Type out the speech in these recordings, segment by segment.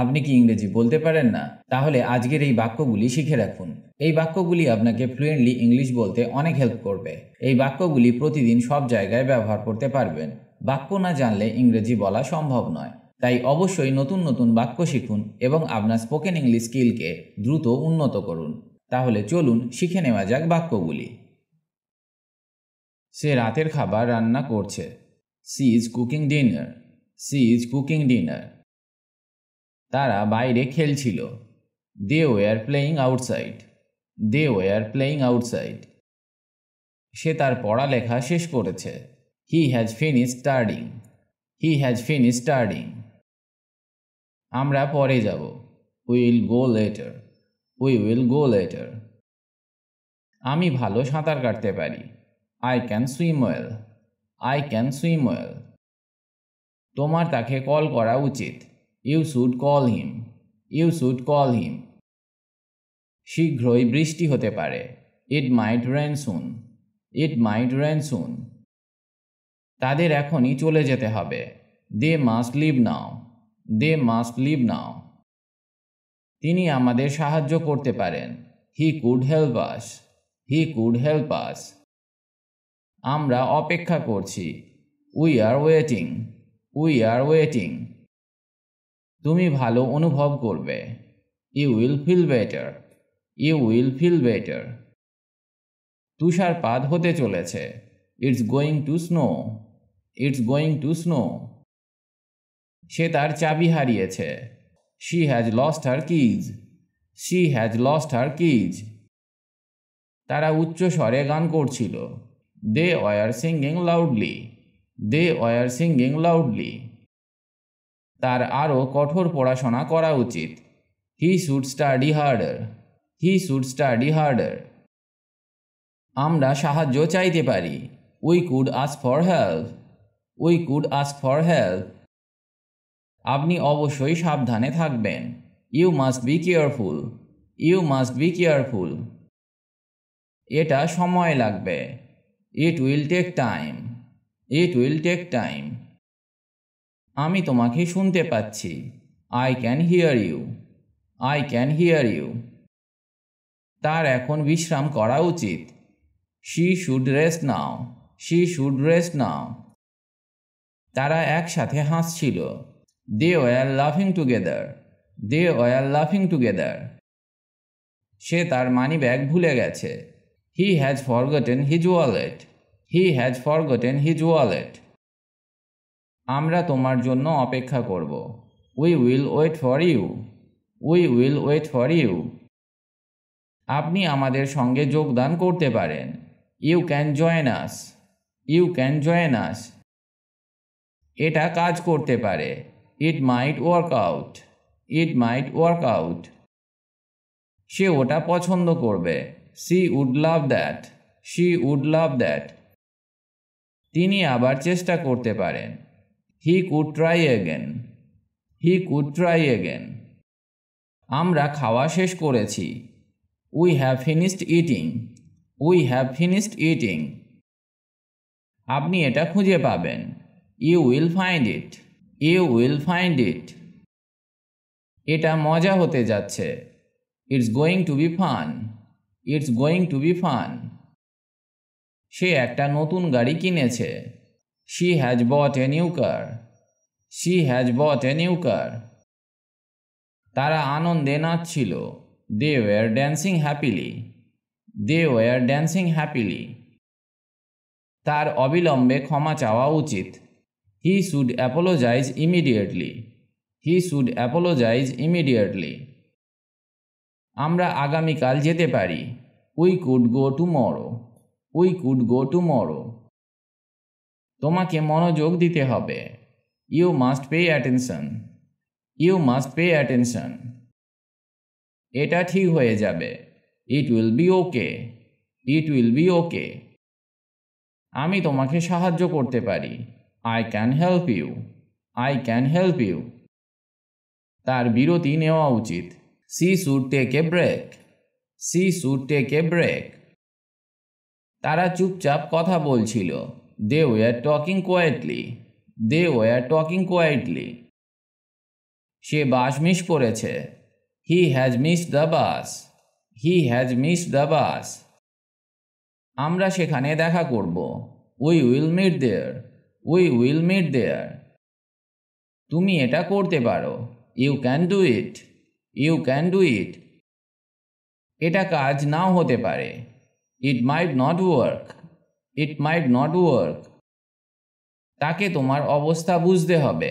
আপনি কি ইংরেজি বলতে পারেন না তাহলে আজকের এই বাক্যগুলি শিখে রাখুন এই বাক্যগুলি আপনাকে ফ্লুয়েন্টলি ইংলিশ বলতে অনেক হেল্প করবে এই বাক্যগুলি প্রতিদিন সব জায়গায় ব্যবহার করতে পারবেন বাক্য না জানলে ইংরেজি বলা সম্ভব নয় তাই অবশ্যই নতুন নতুন বাক্য শিখুন এবং আপনার স্পোকেন ইংলিশ স্কিলকে দ্রুত উন্নত করুন তাহলে চলুন শিখে নেওয়া যাক বাক্যগুলি সে রাতের খাবার রান্না করছে C is cooking dinner C is cooking dinner তারা বাইরে খেলছিল they were playing outside they were playing outside সে তার পড়ালেখা শেষ করেছে he has finish স্টার্ডিং he has finish স্টার্ডিং আমরা পরে যাব will go letter we will go letter আমি ভালো সাঁতার কাটতে পারি I can swim well I can swim well তোমার তাকে কল করা উচিত you should call him you should call him শীঘ্রই বৃষ্টি হতে পারে it mite rain soon it mite rain সুন তাদের এখনই চলে যেতে হবে they must leave now they must leave now তিনি আমাদের সাহায্য করতে পারেন he could help us he could help us আমরা অপেক্ষা করছি we are waiting we are waiting তুমি ভালো অনুভব করবে you will feel better you will feel better তুষারপাত হতে চলেছে it's going to snow it's going to snow সে তার চাবি হারিয়েছে she has lost her keys she has lost her keys তারা উচ্চ স্বরে গান করছিল they were singing loudly they were singing loudly তার আরও কঠোর পড়াশোনা করা উচিত he should study harder he should study harder আমরা সাহায্য চাইতে পারি we could ask for help we could ask for help আপনি অবশ্যই সাবধানে থাকবেন you must be careful you must be careful এটা সময় লাগবে it will take time it will take time আমি তোমাকে শুনতে পাচ্ছি I can here you I can here you তার এখন বিশ্রাম করা উচিত she should rest now she should rest নাও তারা একসাথে হাসছিল দে ওয়ার লাফিং টুগেদার দে ওয়ার লাফিং টুগেদার সে তার মানি ব্যাগ ভুলে গেছে he has forgotten his wallet he has forgotten his wallet আমরা তোমার জন্য অপেক্ষা করব we will wait for you we will wait for you আপনি আমাদের সঙ্গে যোগদান করতে পারেন you can join us you can join us এটা কাজ করতে পারে it might work out it might work out সে ওটা পছন্দ করবে she would love that she would love that তিনি আবার চেষ্টা করতে পারেন he could try again he could try again আমরা খাওয়া শেষ করেছি we have finished eating we have finished eating আপনি এটা খুঁজে পাবেন you will find it you will find it এটা মজা হতে যাচ্ছে it's going to be fun it's going to be fun সে একটা নতুন গাড়ি কিনেছে She has bought a new car. She has bought a new car. তারা আনন্দে নাচছিল they were dancing happily they were dancing happily তার অবিলম্বে ক্ষমা চাওয়া উচিত he should apologise immediately he should apologise immediately আমরা আগামীকাল যেতে পারি we could go to tomorrow we could go to tomorrow তোমাকে মনোযোগ দিতে হবে you must pay attention you must pay attention এটা ঠিক হয়ে যাবে it will be okay it will be okay আমি তোমাকে সাহায্য করতে পারি I can help you I can help you তার বিরতি নেওয়া উচিত she should take a break she should take a break তারা চুপচাপ কথা বলছিল they were talking quietly they were talking quietly. সে বাস মিস করেছে he has miss the bus he has miss the bus আমরা সেখানে দেখা করব we will meet there we will meet there তুমি এটা করতে পারো you can do it you can do ইট এটা কাজ নাও হতে পারে it might not work it might not work তাকে তোমার অবস্থা বুঝতে হবে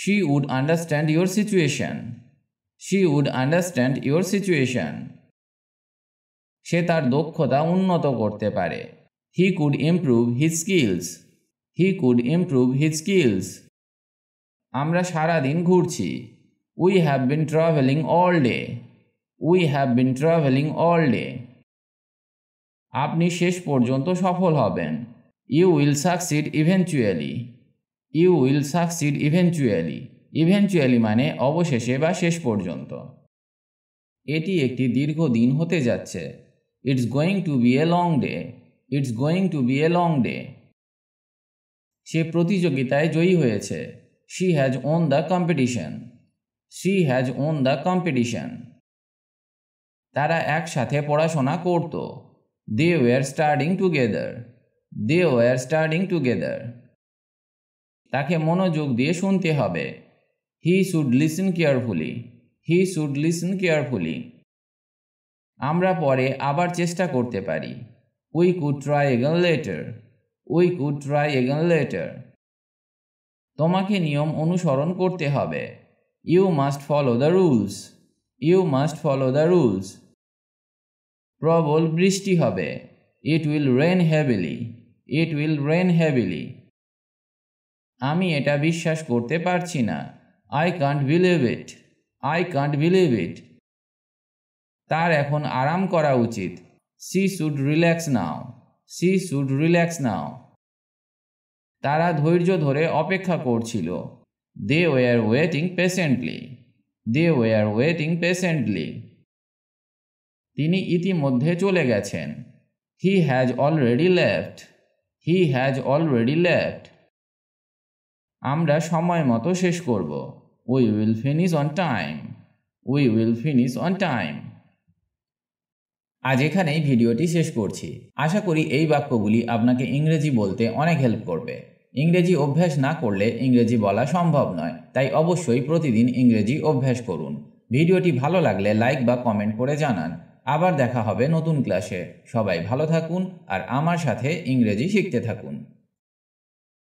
she would understand your situation she would understand your situation সে তার দক্ষতা উন্নত করতে পারে he could improve his skills he could improve his skills আমরা সারাদিন ঘুরছি we have been travelling all day we have been travelling all day আপনি শেষ পর্যন্ত সফল হবেন you will succeed eventually you will succeed eventually eventually মানে অবশেষে বা শেষ পর্যন্ত এটি একটি দীর্ঘ দিন হতে যাচ্ছে it's going to be a long day it's going to be a long day সে প্রতিযোগিতায় জয়ী হয়েছে she has won the competition she has won the competition তারা একসাথে পড়াশোনা করতো They were studying together. They were studying together. তাকে মনোযোগ দিয়ে শুনতে হবে he should listen carefully he should listen carefully আমরা পরে আবার চেষ্টা করতে পারি we could try again later we could try again later তোমাকে নিয়ম অনুসরণ করতে হবে you must follow the rules you must follow the rules প্রবল বৃষ্টি হবে it will rain heavily it will rain heavily আমি এটা বিশ্বাস করতে পারছি না I can't believe it I can't believe it তার এখন আরাম করা উচিত she should relax now she should relax now তারা ধৈর্য ধরে অপেক্ষা করছিল they were waiting patiently they were waiting patiently তিনি ইতিমধ্যে চলে গেছেন he has already left he has already left আমরা সময় মতো শেষ করব we will finish on time we will finish on time আজ এখানেই ভিডিওটি শেষ করছি আশা করি এই বাক্যগুলি আপনাকে ইংরেজি বলতে অনেক হেল্প করবে ইংরেজি অভ্যাস না করলে ইংরেজি বলা সম্ভব নয় তাই অবশ্যই প্রতিদিন ইংরেজি অভ্যাস করুন ভিডিওটি ভালো লাগলে লাইক বা কমেন্ট করে জানান আবার দেখা হবে নতুন ক্লাসে সবাই ভালো থাকুন আর আমার সাথে ইংরেজি শিখতে থাকুন